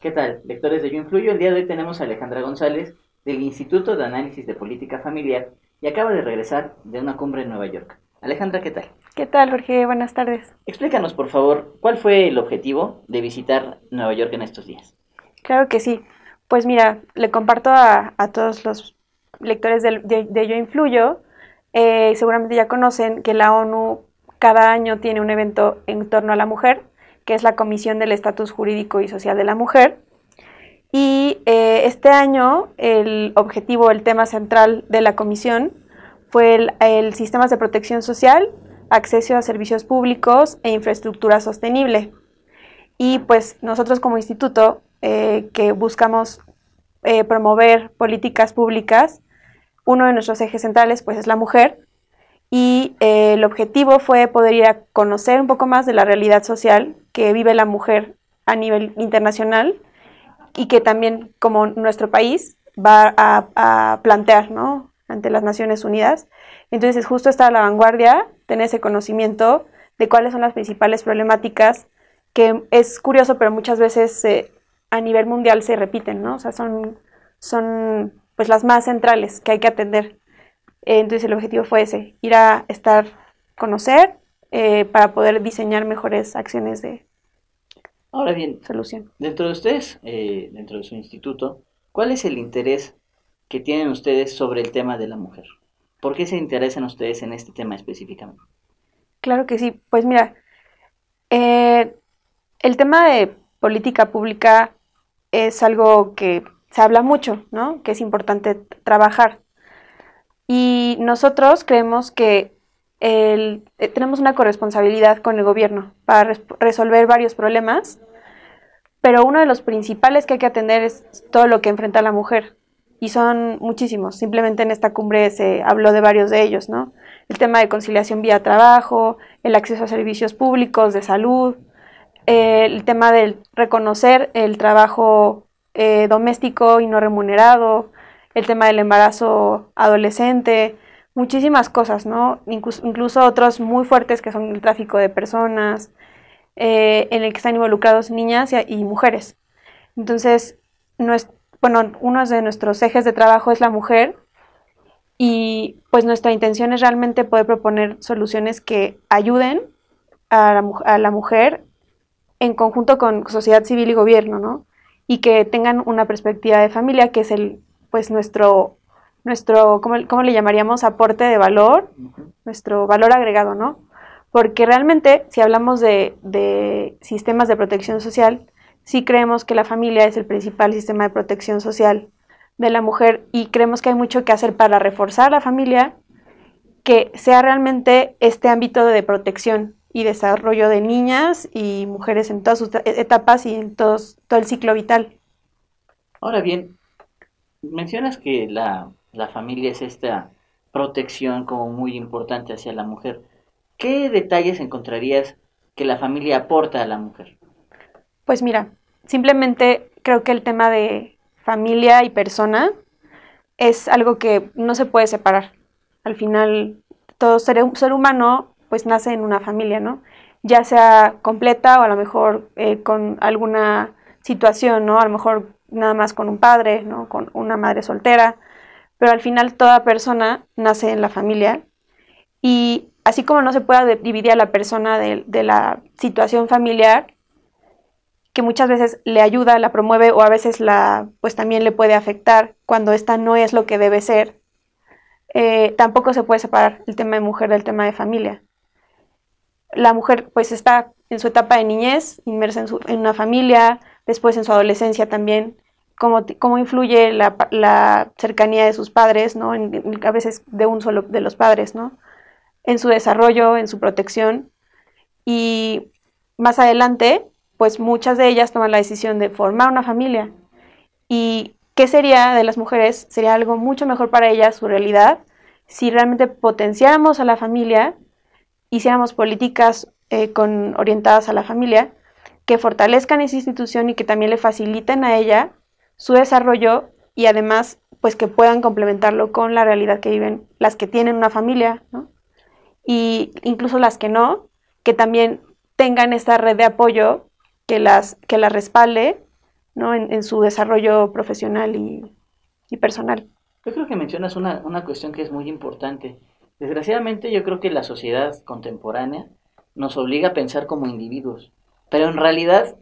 ¿Qué tal, lectores de Yo Influyo? El día de hoy tenemos a Alejandra González del Instituto de Análisis de Política Familiar y acaba de regresar de una cumbre en Nueva York. Alejandra, ¿qué tal? ¿Qué tal, Jorge? Buenas tardes. Explícanos, por favor, ¿cuál fue el objetivo de visitar Nueva York en estos días? Claro que sí. Pues mira, le comparto a, todos los lectores de, Yo Influyo, eh, seguramente ya conocen que la ONU cada año tiene un evento en torno a la mujer que es la Comisión del Estatus Jurídico y Social de la Mujer. Y eh, este año el objetivo, el tema central de la comisión fue el, sistemas de protección social, acceso a servicios públicos e infraestructura sostenible. Y pues nosotros como instituto eh, que buscamos eh, promover políticas públicas, uno de nuestros ejes centrales pues es la mujer y el objetivo fue poder ir a conocer un poco más de la realidad social que vive la mujer a nivel internacional y que también como nuestro país va a, plantear ante las Naciones Unidas. Entonces, justo estar a la vanguardia, tener ese conocimiento de cuáles son las principales problemáticas, que es curioso, pero muchas veces eh, a nivel mundial se repiten, ¿no? sea, son, son pues las más centrales que hay que atender. Eh, entonces, el objetivo fue ese, ir a estar, conocer eh, para poder diseñar mejores acciones de Ahora bien, solución. Dentro de ustedes, eh, dentro de su instituto, ¿cuál es el interés que tienen ustedes sobre el tema de la mujer? ¿Por qué se interesan ustedes en este tema específicamente? Claro que sí. Pues mira, eh, el tema de política pública es algo que se habla mucho, ¿no? Que es importante trabajar. Y nosotros creemos que eh, tenemos una corresponsabilidad con el gobierno para resolver varios problemas, pero uno de los principales que hay que atender es todo lo que enfrenta la mujer. Y son muchísimos. Simplemente en esta cumbre se habló de varios de ellos, ¿no? El tema de conciliación vía trabajo, el acceso a servicios públicos, de salud, eh, el tema de reconocer el trabajo eh, doméstico y no remunerado, el tema del embarazo adolescente, muchísimas cosas, ¿no? Incluso, otros muy fuertes que son el tráfico de personas, eh, en el que están involucrados niñas y, mujeres. Entonces, bueno, uno de nuestros ejes de trabajo es la mujer y pues nuestra intención es realmente poder proponer soluciones que ayuden a la, a la mujer en conjunto con sociedad civil y gobierno, ¿no? Y que tengan una perspectiva de familia, que es el, pues nuestro nuestro, ¿cómo, cómo le llamaríamos? Aporte de valor, nuestro valor agregado, ¿no? Porque realmente, si hablamos de, de sistemas de protección social, sí creemos que la familia es el principal sistema de protección social de la mujer y creemos que hay mucho que hacer para reforzar la familia, que sea realmente este ámbito de protección y desarrollo de niñas y mujeres en todas sus e-, etapas y en todos, todo el ciclo vital. Ahora bien, mencionas que la la familia es esta protección como muy importante hacia la mujer. ¿Qué detalles encontrarías que la familia aporta a la mujer? Pues mira, simplemente creo que el tema de familia y persona es algo que no se puede separar. Al final, todo ser, ser humano pues nace en una familia, ¿no? Ya sea completa o a lo mejor eh, con alguna situación, ¿no? A lo mejor nada más con un padre, ¿no? Con una madre soltera pero al final toda persona nace en la familia y así como no se puede dividir a la persona de, la situación familiar, que muchas veces le ayuda, la promueve o a veces la, pues también le puede afectar cuando esta no es lo que debe ser, eh, tampoco se puede separar el tema de mujer del tema de familia. La mujer pues está en su etapa de niñez, inmersa en, su, en una familia, después en su adolescencia también cómo, cómo influye la, cercanía de sus padres, ¿no? a veces de un solo de los padres, ¿no? En su desarrollo, en su protección. Y más adelante, pues muchas de ellas toman la decisión de formar una familia. ¿Y qué sería de las mujeres? Sería algo mucho mejor para ellas, su realidad, si realmente potenciáramos a la familia, hiciéramos políticas eh, con, orientadas a la familia, que fortalezcan esa institución y que también le faciliten a ella su desarrollo y además pues que puedan complementarlo con la realidad que viven las que tienen una familia, ¿no? Y incluso las que no, que también tengan esta red de apoyo que las, que las respalde, ¿no? En, su desarrollo profesional y, personal. Yo creo que mencionas una, una cuestión que es muy importante. Desgraciadamente yo creo que la sociedad contemporánea nos obliga a pensar como individuos, pero en realidad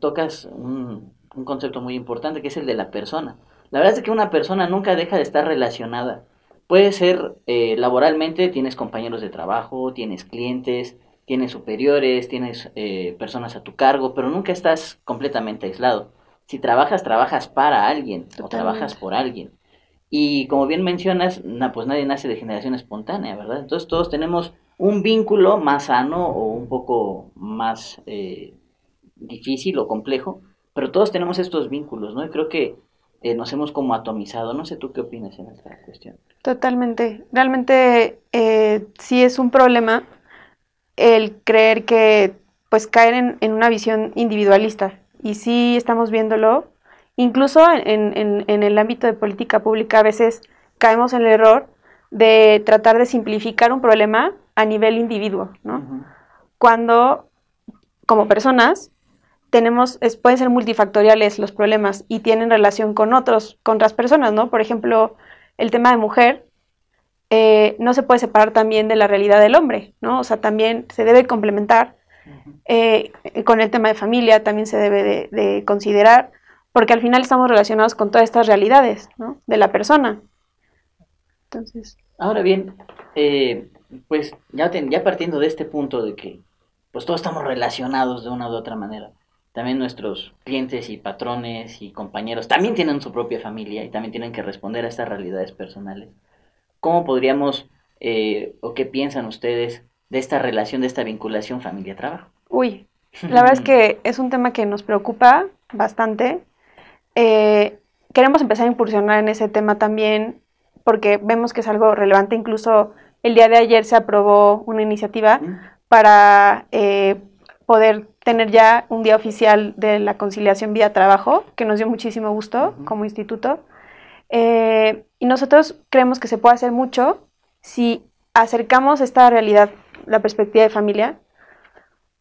tocas un, un concepto muy importante, que es el de la persona. La verdad es que una persona nunca deja de estar relacionada. Puede ser eh, laboralmente, tienes compañeros de trabajo, tienes clientes, tienes superiores, tienes eh, personas a tu cargo, pero nunca estás completamente aislado. Si trabajas, trabajas para alguien o trabajas por alguien. Y como bien mencionas, pues nadie nace de generación espontánea, ¿verdad? Entonces todos tenemos un vínculo más sano o un poco más eh, difícil o complejo pero todos tenemos estos vínculos, ¿no? Y creo que eh, nos hemos como atomizado. No sé tú qué opinas en esta cuestión. Totalmente. Realmente eh, sí es un problema el creer que, pues, caer en, una visión individualista. Y sí estamos viéndolo, incluso en, el ámbito de política pública a veces caemos en el error de tratar de simplificar un problema a nivel individuo, ¿no? Cuando como personas tenemos, pueden ser multifactoriales los problemas y tienen relación con otros, con otras personas, ¿no? Por ejemplo, el tema de mujer eh, no se puede separar también de la realidad del hombre, ¿no? O sea, también se debe complementar. Eh, con el tema de familia también se debe de, considerar, porque al final estamos relacionados con todas estas realidades, De la persona. Entonces. Ahora bien, eh, pues ya, ya partiendo de este punto de que pues todos estamos relacionados de una u otra manera también nuestros clientes y patrones y compañeros también tienen su propia familia y también tienen que responder a estas realidades personales. ¿Cómo podríamos, eh, o qué piensan ustedes de esta relación, de esta vinculación familia-trabajo? Uy, la verdad es que es un tema que nos preocupa bastante. Eh, queremos empezar a impulsionar en ese tema también porque vemos que es algo relevante. Incluso el día de ayer se aprobó una iniciativa mm. para eh, poder tener ya un día oficial de la conciliación vía trabajo, que nos dio muchísimo gusto como instituto. Eh, y nosotros creemos que se puede hacer mucho si acercamos esta realidad, la perspectiva de familia,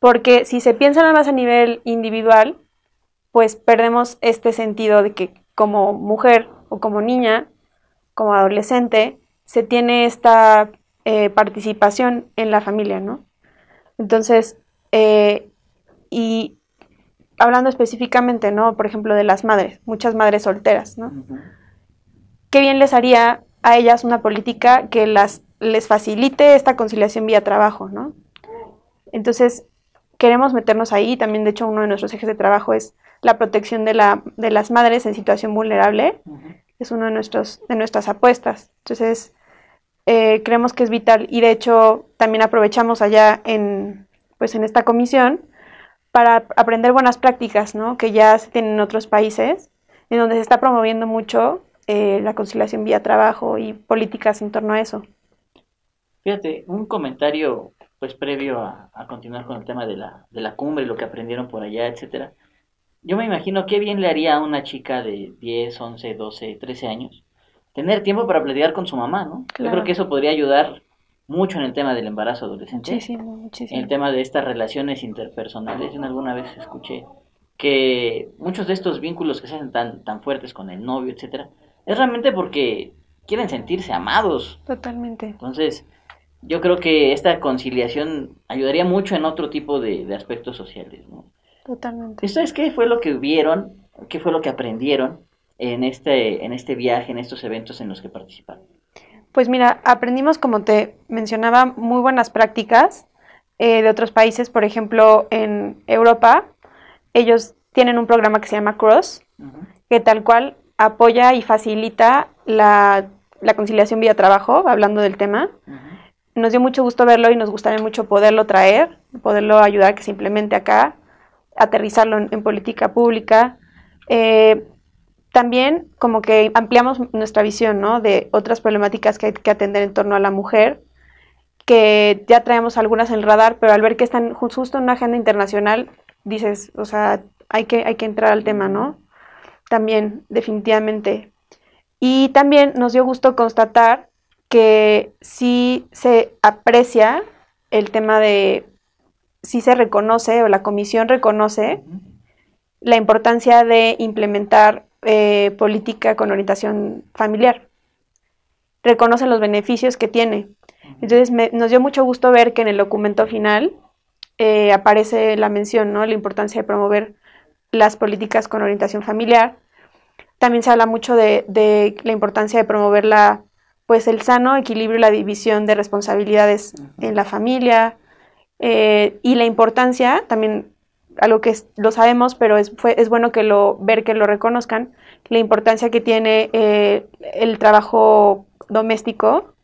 porque si se piensa nada más a nivel individual, pues perdemos este sentido de que como mujer o como niña, como adolescente, se tiene esta eh, participación en la familia, ¿no? Entonces, eh, y hablando específicamente, ¿no? Por ejemplo, de las madres, muchas madres solteras, ¿no? Qué bien les haría a ellas una política que las, les facilite esta conciliación vía trabajo, ¿no? Entonces, queremos meternos ahí. También, de hecho, uno de nuestros ejes de trabajo es la protección de, la, de las madres en situación vulnerable. Es uno de, nuestros, de nuestras apuestas. Entonces, eh, creemos que es vital. Y, de hecho, también aprovechamos allá en, pues en esta comisión para aprender buenas prácticas, ¿no? Que ya se tienen en otros países, en donde se está promoviendo mucho eh, la conciliación vía trabajo y políticas en torno a eso. Fíjate, un comentario pues previo a, continuar con el tema de la, de la cumbre, lo que aprendieron por allá, etcétera. Yo me imagino qué bien le haría a una chica de 10, 11, 12, 13 años tener tiempo para platicar con su mamá, ¿no? Yo creo que eso podría ayudar mucho en el tema del embarazo adolescente. En el tema de estas relaciones interpersonales. Yo alguna vez escuché que muchos de estos vínculos que se hacen tan, tan fuertes con el novio, etcétera, es realmente porque quieren sentirse amados. Totalmente. Entonces, yo creo que esta conciliación ayudaría mucho en otro tipo de, aspectos sociales, ¿no? Totalmente. es qué fue lo que vieron? ¿Qué fue lo que aprendieron en este, en este viaje, en estos eventos en los que participaron? Pues mira, aprendimos, como te mencionaba, muy buenas prácticas eh, de otros países. Por ejemplo, en Europa, ellos tienen un programa que se llama Cross, que tal cual apoya y facilita la, conciliación vía trabajo, hablando del tema. Nos dio mucho gusto verlo y nos gustaría mucho poderlo traer, poderlo ayudar que simplemente acá, aterrizarlo en, política pública. Eh, también como que ampliamos nuestra visión, ¿no? De otras problemáticas que hay que atender en torno a la mujer, que ya traemos algunas en el radar, pero al ver que están justo en una agenda internacional, dices, o sea, hay que, hay que entrar al tema, ¿no? También, definitivamente. Y también nos dio gusto constatar que sí se aprecia el tema de, sí se reconoce o la comisión reconoce la importancia de implementar eh, política con orientación familiar. Reconoce los beneficios que tiene. Entonces nos dio mucho gusto ver que en el documento final eh, aparece la mención, ¿no? La importancia de promover las políticas con orientación familiar. También se habla mucho de, la importancia de promover pues, el sano equilibrio y la división de responsabilidades en la familia eh, y la importancia, también algo que lo sabemos, pero es, bueno que lo, ver que lo reconozcan, la importancia que tiene eh, el trabajo doméstico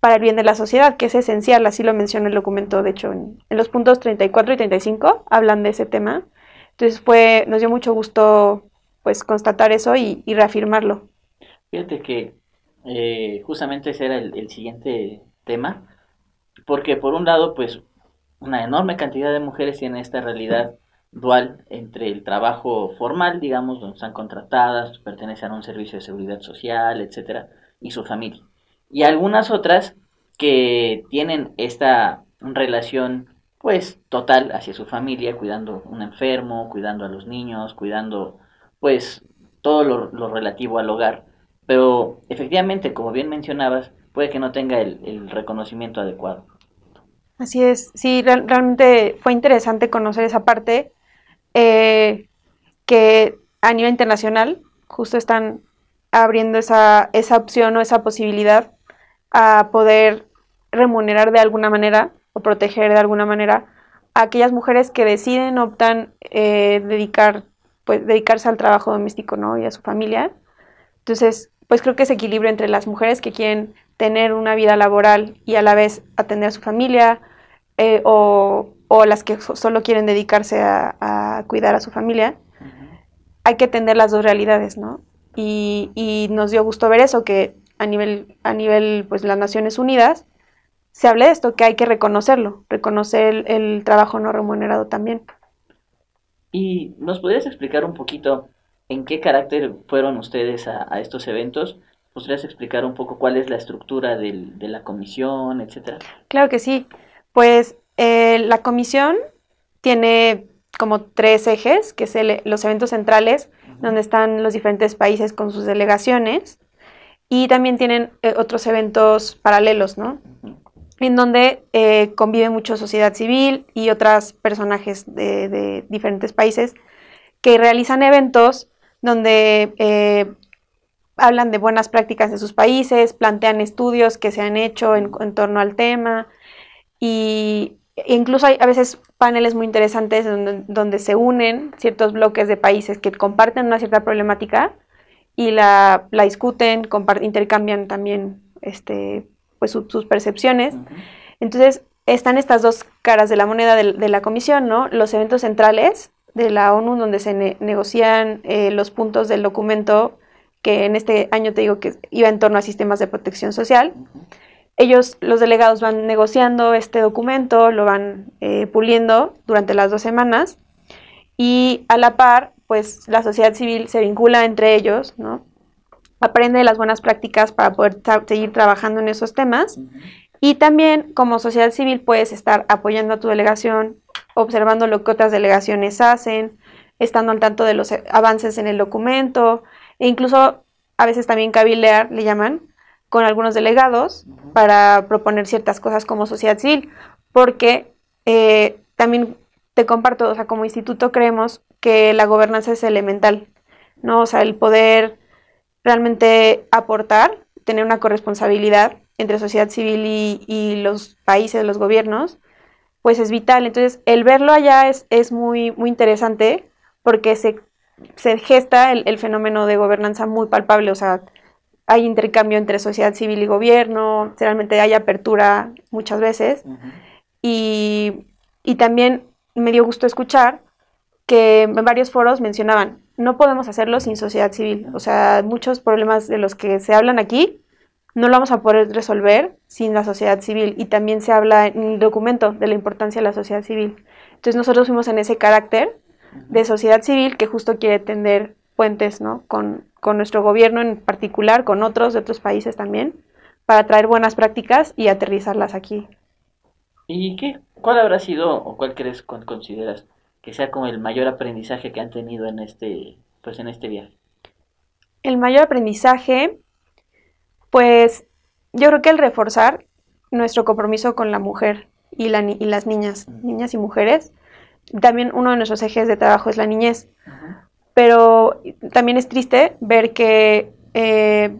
para el bien de la sociedad, que es esencial, así lo menciona el documento, de hecho, en, los puntos 34 y 35 hablan de ese tema. Entonces fue, nos dio mucho gusto pues constatar eso y, reafirmarlo. Fíjate que eh, justamente ese era el siguiente tema, porque por un lado, pues una enorme cantidad de mujeres tienen esta realidad dual entre el trabajo formal, digamos, donde están contratadas, pertenecen a un servicio de seguridad social, etcétera, y su familia. Y algunas otras que tienen esta relación pues total hacia su familia, cuidando un enfermo, cuidando a los niños, cuidando pues todo lo, relativo al hogar. Pero efectivamente, como bien mencionabas, puede que no tenga el reconocimiento adecuado. Así es, sí, realmente fue interesante conocer esa parte eh, que a nivel internacional justo están abriendo esa, esa opción o esa posibilidad a poder remunerar de alguna manera o proteger de alguna manera a aquellas mujeres que deciden, optan eh, dedicar, pues, dedicarse al trabajo doméstico ¿no? y a su familia. Entonces, pues creo que ese equilibrio entre las mujeres que quieren tener una vida laboral y a la vez atender a su familia, eh, o, las que solo quieren dedicarse a, cuidar a su familia, hay que atender las dos realidades, ¿no? Y, nos dio gusto ver eso, que a nivel, a nivel pues las Naciones Unidas se hable de esto, que hay que reconocerlo, reconocer el, el trabajo no remunerado también. ¿Y nos podrías explicar un poquito en qué carácter fueron ustedes a, estos eventos. ¿Podrías explicar un poco cuál es la estructura de la comisión, etcétera? Claro que sí. Pues eh, la comisión tiene como tres ejes, que es los eventos centrales, donde están los diferentes países con sus delegaciones, y también tienen eh, otros eventos paralelos, ¿no? En donde eh, convive mucho sociedad civil y otros personajes de diferentes países que realizan eventos donde eh, hablan de buenas prácticas de sus países, plantean estudios que se han hecho en, torno al tema y incluso hay a veces paneles muy interesantes donde, se unen ciertos bloques de países que comparten una cierta problemática y la, discuten, intercambian también este, pues, sus percepciones. Entonces, están estas dos caras de la moneda de, la comisión, ¿no? Los eventos centrales, de la ONU donde se negocian eh, los puntos del documento que en este año te digo que iba en torno a sistemas de protección social. Ellos, los delegados, van negociando este documento, lo van eh, puliendo durante las dos semanas y a la par, pues la sociedad civil se vincula entre ellos, ¿no? aprende las buenas prácticas para poder seguir trabajando en esos temas y también como sociedad civil puedes estar apoyando a tu delegación observando lo que otras delegaciones hacen, estando al tanto de los avances en el documento e incluso a veces también cabilear, le llaman, con algunos delegados para proponer ciertas cosas como sociedad civil, porque eh, también te comparto, o sea, como instituto creemos que la gobernanza es elemental, ¿no? O sea, el poder realmente aportar, tener una corresponsabilidad entre sociedad civil y, y los países, los gobiernos, pues es vital. Entonces, el verlo allá es, es muy, muy interesante porque se, se gesta el, fenómeno de gobernanza muy palpable, o sea, hay intercambio entre sociedad civil y gobierno, realmente hay apertura muchas veces. y, y también me dio gusto escuchar que en varios foros mencionaban, no podemos hacerlo sin sociedad civil, o sea, muchos problemas de los que se hablan aquí no lo vamos a poder resolver sin la sociedad civil y también se habla en el documento de la importancia de la sociedad civil. Entonces nosotros fuimos en ese carácter de sociedad civil que justo quiere tender puentes ¿no? con, nuestro gobierno en particular, con otros de otros países también, para traer buenas prácticas y aterrizarlas aquí. ¿Y qué? ¿Cuál habrá sido o cuál crees, consideras que sea como el mayor aprendizaje que han tenido en este, pues en este viaje? El mayor aprendizaje pues yo creo que el reforzar nuestro compromiso con la mujer y, las niñas, niñas y mujeres. También uno de nuestros ejes de trabajo es la niñez. Pero también es triste ver que eh,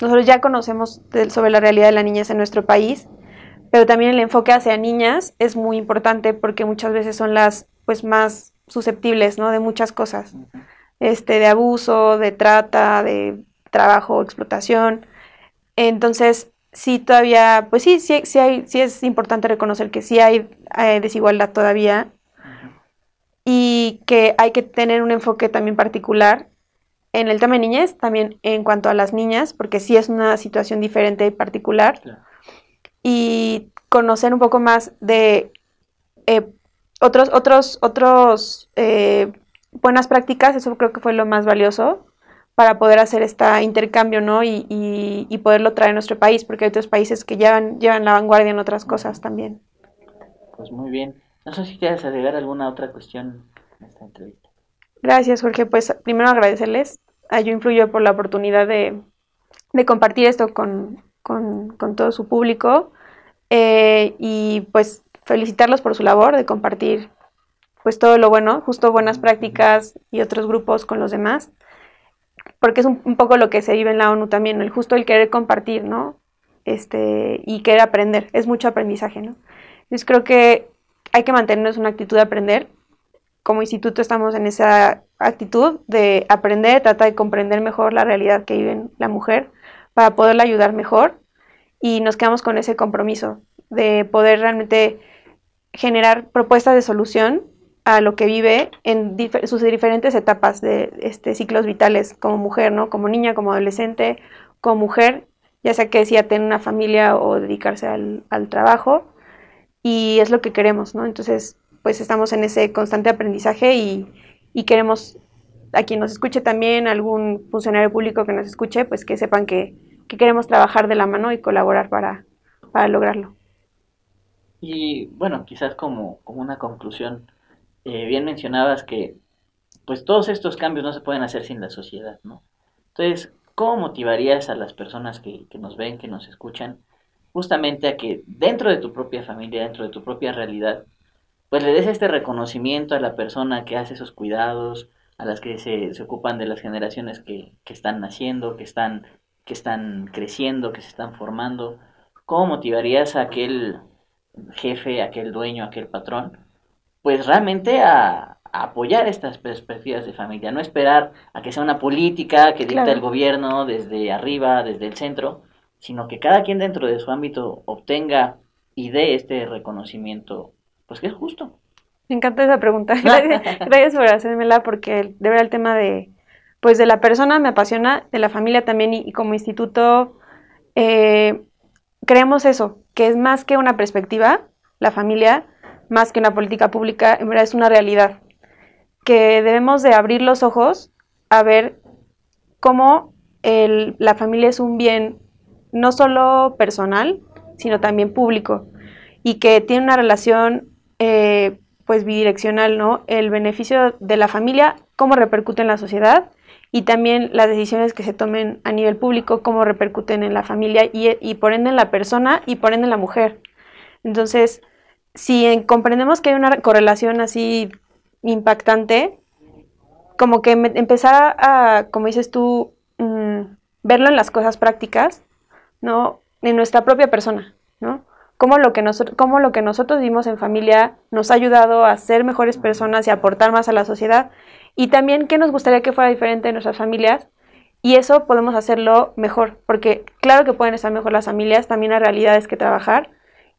nosotros ya conocemos sobre la realidad de la niñez en nuestro país, pero también el enfoque hacia niñas es muy importante porque muchas veces son las pues más susceptibles ¿no? de muchas cosas. Este, de abuso, de trata, de trabajo, explotación. Entonces, sí todavía, pues sí, sí, sí, hay, sí es importante reconocer que sí hay eh, desigualdad todavía y que hay que tener un enfoque también particular en el tema de niñez, también en cuanto a las niñas, porque sí es una situación diferente y particular. Y conocer un poco más de eh, otros, otros, otros eh, buenas prácticas, eso creo que fue lo más valioso para poder hacer este intercambio, ¿no? Y, poderlo traer a nuestro país, porque hay otros países que llevan, llevan la vanguardia en otras cosas también. Pues muy bien. No sé si quieres agregar alguna otra cuestión en esta entrevista. Gracias, Jorge. Pues primero agradecerles. A ah, Yo Influyo por la oportunidad de, compartir esto con, todo su público eh, y pues felicitarlos por su labor de compartir pues todo lo bueno, justo buenas prácticas y otros grupos con los demás porque es un, poco lo que se vive en la ONU también, el justo el querer compartir, este, y querer aprender, es mucho aprendizaje, ¿no? Entonces creo que hay que mantenernos una actitud de aprender. Como instituto estamos en esa actitud de aprender, tratar de comprender mejor la realidad que vive la mujer para poderla ayudar mejor y nos quedamos con ese compromiso de poder realmente generar propuestas de solución a lo que vive en sus diferentes etapas de este, ciclos vitales como mujer, ¿no? Como niña, como adolescente, como mujer, ya sea que sea tener una familia o dedicarse al, al, trabajo, y es lo que queremos, ¿no? Entonces, pues estamos en ese constante aprendizaje y, y queremos a quien nos escuche también, algún funcionario público que nos escuche, pues que sepan que, queremos trabajar de la mano y colaborar para, para lograrlo. Y bueno, quizás como una conclusión, eh, bien mencionabas que pues todos estos cambios no se pueden hacer sin la sociedad, ¿no? Entonces, ¿cómo motivarías a las personas que, nos ven, que nos escuchan, justamente a que dentro de tu propia familia, dentro de tu propia realidad, pues le des este reconocimiento a la persona que hace esos cuidados, a las que se, ocupan de las generaciones que, están naciendo, que están, que están creciendo, que se están formando. ¿Cómo motivarías a aquel jefe, aquel dueño, aquel patrón, pues realmente a, apoyar estas perspectivas de familia, no esperar a que sea una política que dicta el gobierno desde arriba, desde el centro, sino que cada quien dentro de su ámbito obtenga y dé este reconocimiento, pues que es justo. Me encanta esa pregunta. Gracias por hacérmela porque de verdad el tema de, pues de la persona me apasiona, de la familia también y, como instituto eh, creemos eso, que es más que una perspectiva, la familia, más que una política pública, en verdad es una realidad, que debemos de abrir los ojos a ver cómo la familia es un bien no solo personal, sino también público, y que tiene una relación eh, pues bidireccional, ¿no? El beneficio de la familia, cómo repercute en la sociedad, y también las decisiones que se tomen a nivel público, cómo repercuten en la familia y, y por ende en la persona y por ende en la mujer. Entonces, si comprendemos que hay una correlación así impactante, como que empezar a, como dices tú, mm, verlo en las cosas prácticas, ¿no? En nuestra propia persona, ¿no? Cómo lo, que lo que nosotros vimos en familia nos ha ayudado a ser mejores personas y aportar más a la sociedad. Y también qué nos gustaría que fuera diferente en nuestras familias. Y eso podemos hacerlo mejor, porque claro que pueden estar mejor las familias, también hay realidades que trabajar,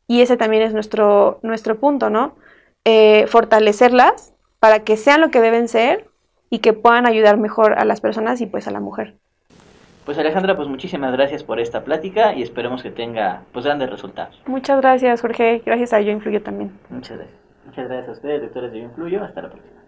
y ese también es nuestro, nuestro punto, ¿no? Eh, fortalecerlas para que sean lo que deben ser y que puedan ayudar mejor a las personas y pues a la mujer. Pues Alejandra, pues muchísimas gracias por esta plática y esperemos que tenga pues grandes resultados. Muchas gracias Jorge, gracias a Yo Influyo también. Muchas gracias. Muchas gracias a ustedes, doctores de Yo Influyo, hasta la próxima.